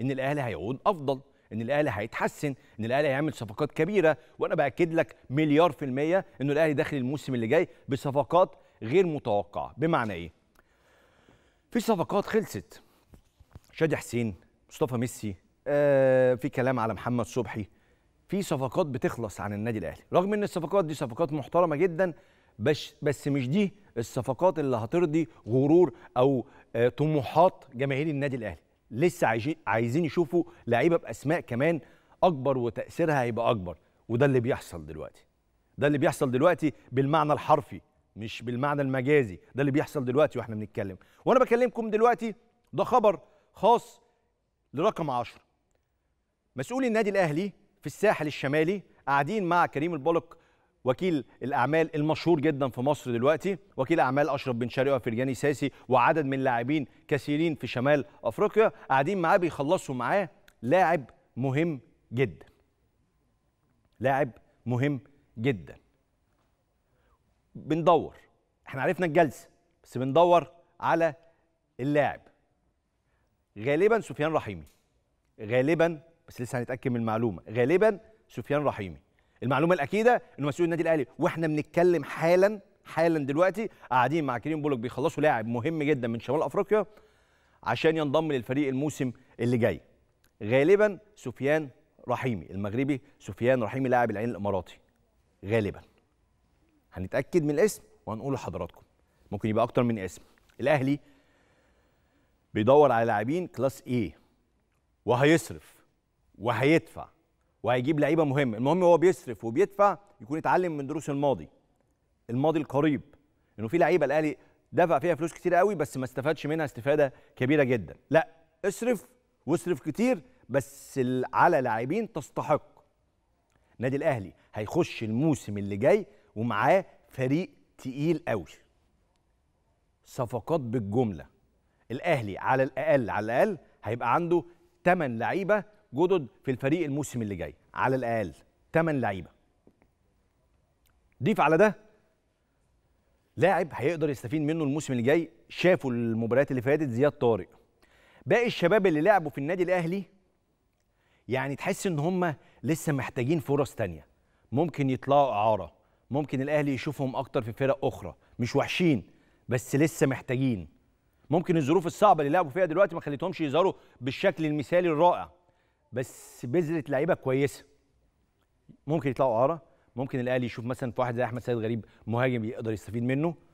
ان الاهلي هيعود افضل ان الاهلي هيتحسن ان الاهلي هيعمل صفقات كبيره وانا باكد لك مليار في الميه انه الاهلي داخل الموسم اللي جاي بصفقات غير متوقعه بمعنى ايه في صفقات خلصت شادي حسين مصطفى ميسي آه في كلام على محمد صبحي في صفقات بتخلص عن النادي الاهلي رغم ان الصفقات دي صفقات محترمه جدا بس بس مش دي الصفقات اللي هترضي غرور او آه طموحات جماهير النادي الاهلي لسه عايزين يشوفوا لعيبه باسماء كمان اكبر وتاثيرها هيبقى اكبر وده اللي بيحصل دلوقتي ده اللي بيحصل دلوقتي بالمعنى الحرفي مش بالمعنى المجازي ده اللي بيحصل دلوقتي واحنا بنتكلم وانا بكلمكم دلوقتي ده خبر خاص لرقم 10 مسؤولي النادي الاهلي في الساحل الشمالي قاعدين مع كريم البلق وكيل الاعمال المشهور جدا في مصر دلوقتي وكيل اعمال اشرف بن شرقي وفرجاني ساسي وعدد من لاعبين كثيرين في شمال افريقيا قاعدين معاه بيخلصوا معاه لاعب مهم جدا لاعب مهم جدا بندور احنا عرفنا الجلسه بس بندور على اللاعب غالبا سفيان رحيمي غالبا بس لسه هنتاكد من المعلومه غالبا سفيان رحيمي المعلومه الاكيده انه مسؤول النادي الاهلي واحنا بنتكلم حالا حالا دلوقتي قاعدين مع كريم بولك بيخلصوا لاعب مهم جدا من شمال افريقيا عشان ينضم للفريق الموسم اللي جاي غالبا سفيان رحيمي المغربي سفيان رحيمي لاعب العين الاماراتي غالبا هنتاكد من الاسم وهنقول لحضراتكم ممكن يبقى اكتر من اسم الاهلي بيدور على لاعبين كلاس ايه وهيصرف وهيدفع وهيجيب لعيبه مهم المهم هو بيصرف وبيدفع يكون اتعلم من دروس الماضي الماضي القريب انه في لعيبه الاهلي دفع فيها فلوس كتير قوي بس ما استفادش منها استفاده كبيره جدا لا اصرف واصرف كتير بس على لاعبين تستحق النادي الاهلي هيخش الموسم اللي جاي ومعاه فريق تقيل قوي صفقات بالجمله الاهلي على الاقل على الاقل هيبقى عنده 8 لعيبه جدد في الفريق الموسم اللي جاي على الاقل 8 لعيبه ضيف على ده لاعب هيقدر يستفيد منه الموسم اللي جاي شافوا المباريات اللي فاتت زياد طارق باقي الشباب اللي لعبوا في النادي الاهلي يعني تحس ان هم لسه محتاجين فرص تانية ممكن يطلعوا اعاره ممكن الاهلي يشوفهم اكتر في فرق اخرى مش وحشين بس لسه محتاجين ممكن الظروف الصعبه اللي لعبوا فيها دلوقتي ما خلتهمش يظهروا بالشكل المثالي الرائع بس بذره لعيبه كويسه ممكن يطلعوا اعاره ممكن الاهلي يشوف مثلا في واحد زي احمد سيد غريب مهاجم يقدر يستفيد منه